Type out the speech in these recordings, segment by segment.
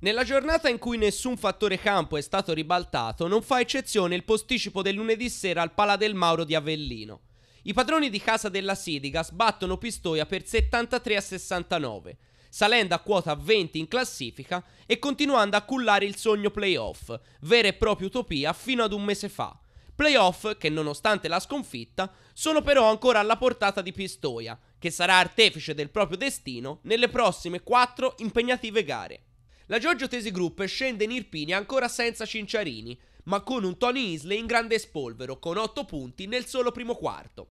Nella giornata in cui nessun fattore campo è stato ribaltato, non fa eccezione il posticipo del lunedì sera al Pala del Mauro di Avellino. I padroni di casa della Sidiga sbattono Pistoia per 73 a 69, salendo a quota 20 in classifica e continuando a cullare il sogno playoff, vera e propria utopia fino ad un mese fa. Playoff che, nonostante la sconfitta, sono però ancora alla portata di Pistoia, che sarà artefice del proprio destino nelle prossime 4 impegnative gare. La Giorgio Tesi Group scende in Irpini ancora senza Cinciarini, ma con un Tony Isley in grande spolvero, con 8 punti nel solo primo quarto.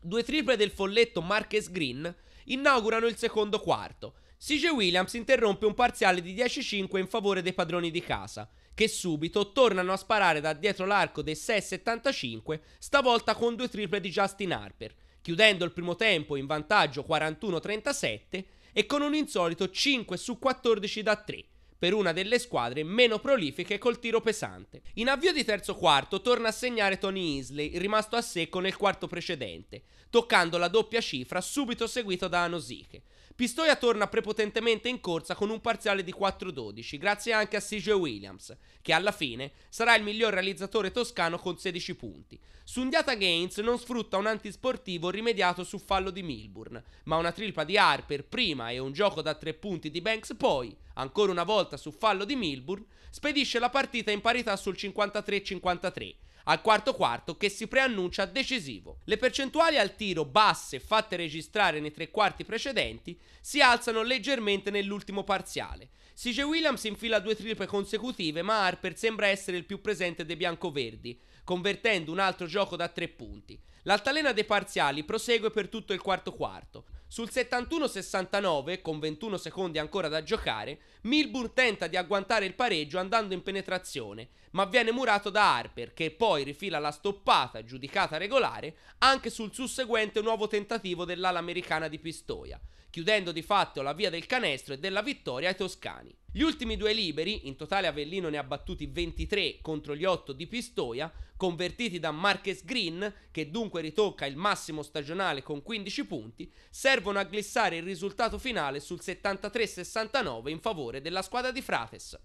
Due triple del folletto Marques Green inaugurano il secondo quarto. CJ Williams interrompe un parziale di 10-5 in favore dei padroni di casa, che subito tornano a sparare da dietro l'arco dei 6-75, stavolta con due triple di Justin Harper, chiudendo il primo tempo in vantaggio 41-37 e con un insolito 5 su 14 da 3, per una delle squadre meno prolifiche col tiro pesante. In avvio di terzo quarto torna a segnare Tony Easley, rimasto a secco nel quarto precedente, toccando la doppia cifra subito seguito da Anosiche. Pistoia torna prepotentemente in corsa con un parziale di 4-12, grazie anche a CJ Williams, che alla fine sarà il miglior realizzatore toscano con 16 punti. Sundiata Gaines non sfrutta un antisportivo rimediato su fallo di Milburn, ma una trilpa di Harper prima e un gioco da 3 punti di Banks poi ancora una volta su fallo di Milburn, spedisce la partita in parità sul 53-53 al quarto quarto che si preannuncia decisivo. Le percentuali al tiro basse fatte registrare nei tre quarti precedenti si alzano leggermente nell'ultimo parziale. CJ Williams infila due triple consecutive, ma Harper sembra essere il più presente dei biancoverdi, convertendo un altro gioco da tre punti. L'altalena dei parziali prosegue per tutto il quarto quarto. Sul 71-69, con 21 secondi ancora da giocare, Milburn tenta di agguantare il pareggio andando in penetrazione, ma viene murato da Harper, che poi poi rifila la stoppata giudicata regolare anche sul susseguente nuovo tentativo dell'ala americana di Pistoia, chiudendo di fatto la via del canestro e della vittoria ai toscani. Gli ultimi due liberi, in totale Avellino ne ha battuti 23 contro gli 8 di Pistoia, convertiti da Marques Green, che dunque ritocca il massimo stagionale con 15 punti, servono a glissare il risultato finale sul 73-69 in favore della squadra di Frates.